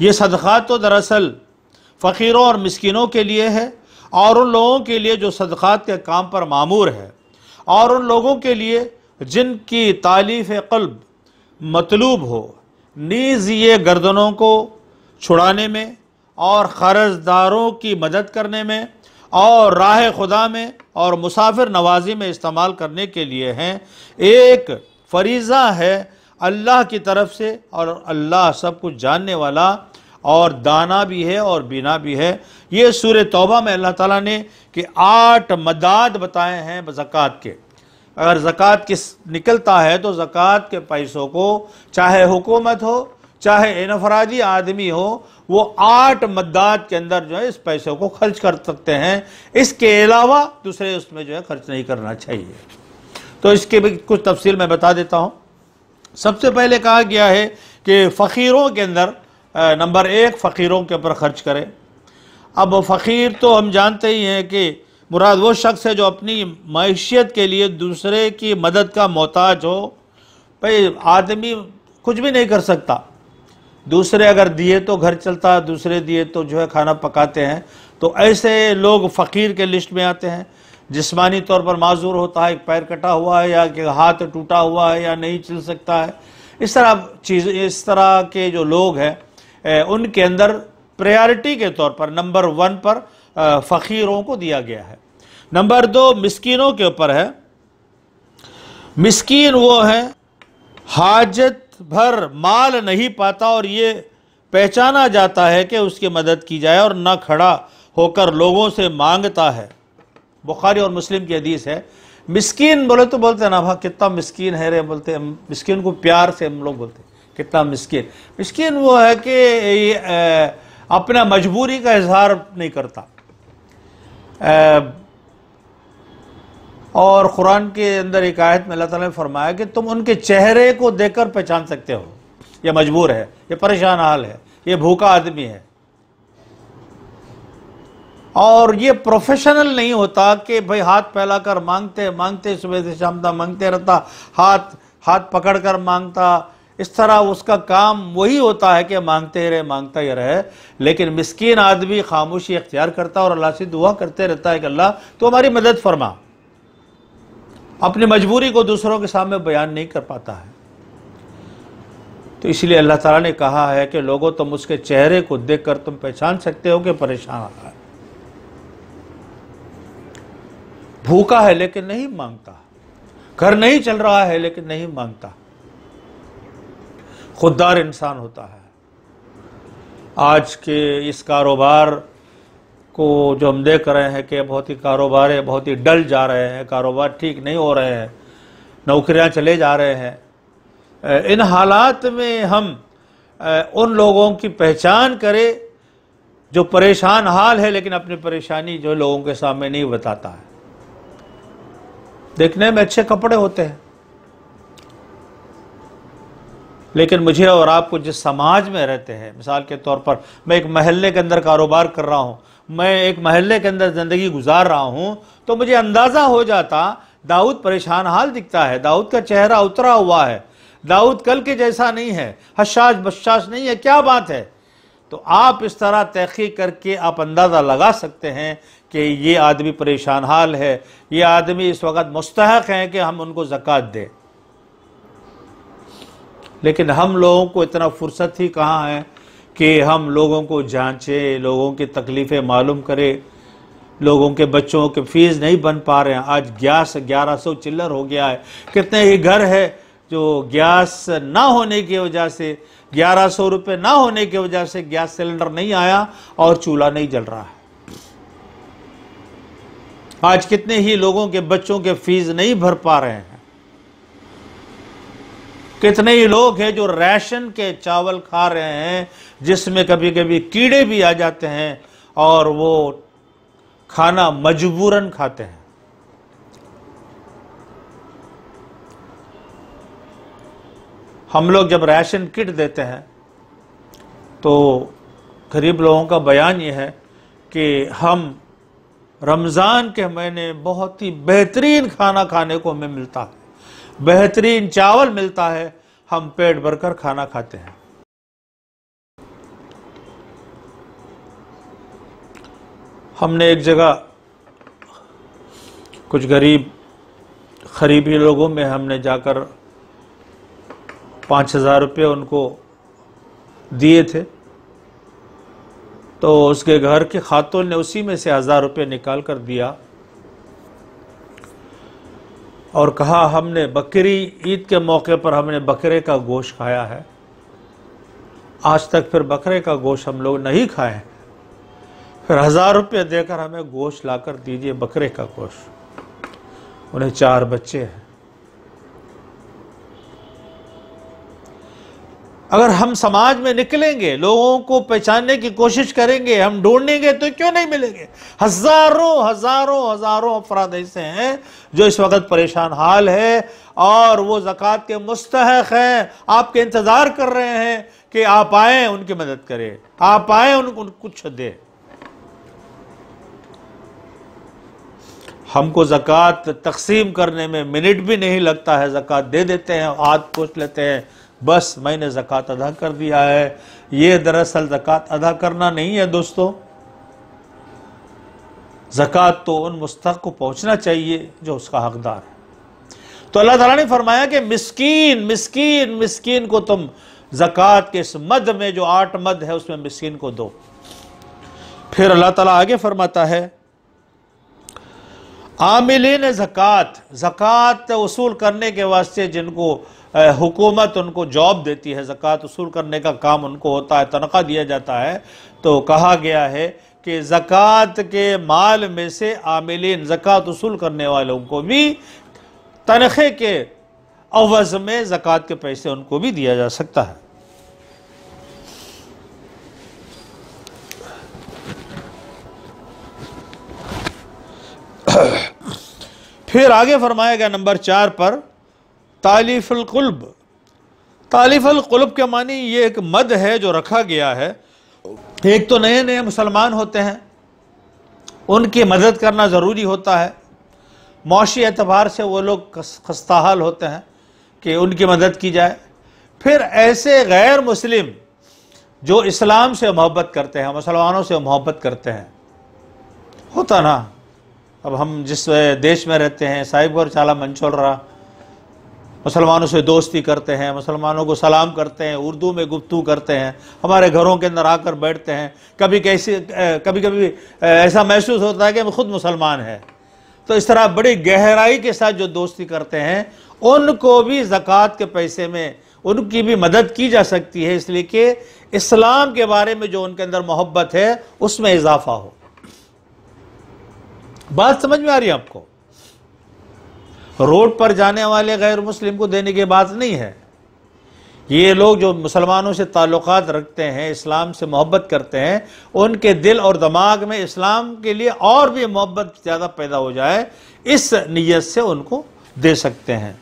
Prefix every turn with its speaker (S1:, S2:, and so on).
S1: ये सदक़ा तो दरअसल फ़कीरों और मस्किनों के लिए है और उन लोगों के लिए जो सदक़ात के काम पर मामूर है और उन लोगों के लिए जिनकी तालीफ़ कल्ब मतलूब हो नीज़ ये गर्दनों को छुड़ाने में और ख़र्जदारों की मदद करने में और राह खुदा में और मुसाफिर नवाजी में इस्तेमाल करने के लिए हैं एक फरीज़ा है अल्लाह की तरफ से और अल्लाह सब कुछ जानने वाला और दाना भी है और बिना भी है ये सूर तौबा में अल्लाह ताला ने कि आठ मदाद बताए हैं ज़क़़त के अगर ज़क़़त किस निकलता है तो ज़क़़त के पैसों को चाहे हुकूमत हो चाहे इनफरादी आदमी हो वो आठ मदाद के अंदर जो है इस पैसों को खर्च कर सकते हैं इसके अलावा दूसरे उसमें जो है खर्च नहीं करना चाहिए तो इसके भी कुछ तफसील मैं बता देता हूँ सबसे पहले कहा गया है कि फ़कीरों के अंदर नंबर एक फ़कीरों के ऊपर ख़र्च करें अब फ़कीर तो हम जानते ही हैं कि मुराद वो शख्स है जो अपनी मैशियत के लिए दूसरे की मदद का मोहताज हो भाई आदमी कुछ भी नहीं कर सकता दूसरे अगर दिए तो घर चलता दूसरे दिए तो जो है खाना पकाते हैं तो ऐसे लोग फ़कीर के लिस्ट में आते हैं जिस्मानी तौर पर माजूर होता है एक पैर कटा हुआ है या कि हाथ टूटा हुआ है या नहीं चल सकता है इस तरह चीज़ इस तरह के जो लोग हैं उनके अंदर प्रायोरिटी के तौर पर नंबर वन पर फ़कीरों को दिया गया है नंबर दो मिस्किनों के ऊपर है मिस्कीन वो है हाजत भर माल नहीं पाता और ये पहचाना जाता है कि उसकी मदद की जाए और ना खड़ा होकर लोगों से मांगता है बुखारी और मुस्लिम की हदीस है मिस्कीन बोले तो बोलते हैं ना भा कितना मिस्कीन है रे बोलते हैं मिस्कीन को प्यार से हम लोग बोलते हैं कितना मिस्किन मिस्किन वो है कि अपना मजबूरी का इजहार नहीं करता और कुरान के अंदर एक आयत में अल्लाह ताला ने फरमाया कि तुम उनके चेहरे को देखकर पहचान सकते हो ये मजबूर है ये परेशान हाल है ये भूखा आदमी है और ये प्रोफेशनल नहीं होता कि भाई हाथ फैला कर मांगते मांगते सुबह से शाम तक मांगते रहता हाथ हाथ पकड़ कर मांगता इस तरह उसका काम वही होता है कि मांगते रहे मांगता ही रहे लेकिन मिस्किन आदमी खामोशी अख्तियार करता और अल्लाह से दुआ करते रहता है कि अल्लाह तो हमारी मदद फरमा अपनी मजबूरी को दूसरों के सामने बयान नहीं कर पाता है तो इसलिए अल्लाह ताला ने कहा है कि लोगों तुम उसके चेहरे को देख कर तुम पहचान सकते हो कि परेशान है भूखा है लेकिन नहीं मांगता घर नहीं चल रहा है लेकिन नहीं मांगता खुददार इंसान होता है आज के इस कारोबार को जो हम देख रहे हैं कि बहुत ही कारोबार है बहुत ही डल जा रहे हैं कारोबार ठीक नहीं हो रहे हैं नौकरियां चले जा रहे हैं इन हालात में हम उन लोगों की पहचान करें जो परेशान हाल है लेकिन अपनी परेशानी जो लोगों के सामने नहीं बताता है देखने में अच्छे कपड़े होते हैं लेकिन मुझे और आपको जिस समाज में रहते हैं मिसाल के तौर पर मैं एक महल्ले के अंदर कारोबार कर रहा हूँ मैं एक महल्ले के अंदर ज़िंदगी गुजार रहा हूँ तो मुझे अंदाज़ा हो जाता दाऊद परेशान हाल दिखता है दाऊद का चेहरा उतरा हुआ है दाऊद कल के जैसा नहीं है हशाश बशाश नहीं है क्या बात है तो आप इस तरह तहकीक करके आप अंदाज़ा लगा सकते हैं कि ये आदमी परेशान हाल है ये आदमी इस वक्त मुस्तक हैं कि हम उनको ज़क़़त दें लेकिन हम लोगों को इतना फुर्सत ही कहाँ है कि हम लोगों को जांचे लोगों की तकलीफ़ें मालूम करें लोगों के बच्चों के फीस नहीं बन पा रहे हैं आज गैस ग्यारह सौ चिल्लर हो गया है कितने ही घर है जो गैस ना होने की वजह से ग्यारह सौ रुपये ना होने की वजह से गैस सिलेंडर नहीं आया और चूल्हा नहीं जल रहा है आज कितने ही लोगों के बच्चों के फीस नहीं भर पा रहे हैं कितने ही लोग हैं जो राशन के चावल खा रहे हैं जिसमें कभी कभी कीड़े भी आ जाते हैं और वो खाना मजबूरन खाते हैं हम लोग जब राशन किट देते हैं तो गरीब लोगों का बयान ये है कि हम रमज़ान के महीने बहुत ही बेहतरीन खाना खाने को हमें मिलता है बेहतरीन चावल मिलता है हम पेट भरकर खाना खाते हैं हमने एक जगह कुछ गरीब खरीबी लोगों में हमने जाकर पाँच हज़ार रुपये उनको दिए थे तो उसके घर के खातों ने उसी में से हज़ार रुपये निकाल कर दिया और कहा हमने बकरी ईद के मौके पर हमने बकरे का गोश्त खाया है आज तक फिर बकरे का गोश्त हम लोग नहीं खाए हैं फिर हज़ार रुपये देकर हमें गोश्त लाकर दीजिए बकरे का गोश्त उन्हें चार बच्चे हैं अगर हम समाज में निकलेंगे लोगों को पहचानने की कोशिश करेंगे हम ढूंढेंगे तो क्यों नहीं मिलेंगे हजारों हजारों हजारों अफराद ऐसे हैं जो इस वक्त परेशान हाल है और वो ज़क़़त के मुस्तक हैं आपके इंतज़ार कर रहे हैं कि आप आए उनकी मदद करें आप आए उनको कुछ दें हमको ज़क़़त तकसीम करने में मिनट भी नहीं लगता है ज़क़़त दे देते हैं हाथ पूछ लेते हैं बस मैंने ज़क़़त अदा कर दिया है ये दरअसल ज़क़़त अदा करना नहीं है दोस्तों ज़क़़त तो उन मुस्तक को पहुँचना चाहिए जो उसका हकदार है तो अल्लाह ताला ने फरमाया कि मिस्कीन मिस्कीन मिस्कीन को तुम ज़क़़त के इस मद में जो आठ मद है उसमें मिस्कीन को दो फिर अल्लाह ताला आगे फरमाता है आमिलिन जक़ात जक़ात वसूल करने के वास्ते जिनको हुकूमत उनको जॉब देती है जक़ात वसूल करने का काम उनको होता है तनख्वाह दिया जाता है तो कहा गया है कि जक़ात के माल में से आमिलिन जक़ात वसूल करने वालों को भी तनख्वाह के अवज़ में जक़ात के पैसे उनको भी दिया जा सकता है फिर आगे फरमाया गया नंबर चार पर तालीफ़ुल्कुल्ब तालीफ़ुल्कुल्ब के मानी ये एक मद है जो रखा गया है एक तो नए नए मुसलमान होते हैं उनकी मदद करना ज़रूरी होता है मौशी एतबार से वो लोग खस्ताहाल होते हैं कि उनकी मदद की जाए फिर ऐसे गैर मुस्लिम जो इस्लाम से मोहब्बत करते हैं मुसलमानों से मोहब्बत करते हैं होता ना अब हम जिस देश में रहते हैं साहिब और चाला रहा मुसलमानों से दोस्ती करते हैं मुसलमानों को सलाम करते हैं उर्दू में गुफ्तु करते हैं हमारे घरों के अंदर आकर बैठते हैं कभी कैसे कभी कभी ऐसा महसूस होता है कि हम खुद मुसलमान हैं तो इस तरह बड़ी गहराई के साथ जो दोस्ती करते हैं उनको भी ज़क़़त के पैसे में उनकी भी मदद की जा सकती है इसलिए कि इस्लाम के बारे में जो उनके अंदर मोहब्बत है उसमें इजाफा हो बात समझ में आ रही है आपको रोड पर जाने वाले गैर मुस्लिम को देने की बात नहीं है ये लोग जो मुसलमानों से ताल्लुक रखते हैं इस्लाम से मोहब्बत करते हैं उनके दिल और दिमाग में इस्लाम के लिए और भी मोहब्बत ज़्यादा पैदा हो जाए इस नीयत से उनको दे सकते हैं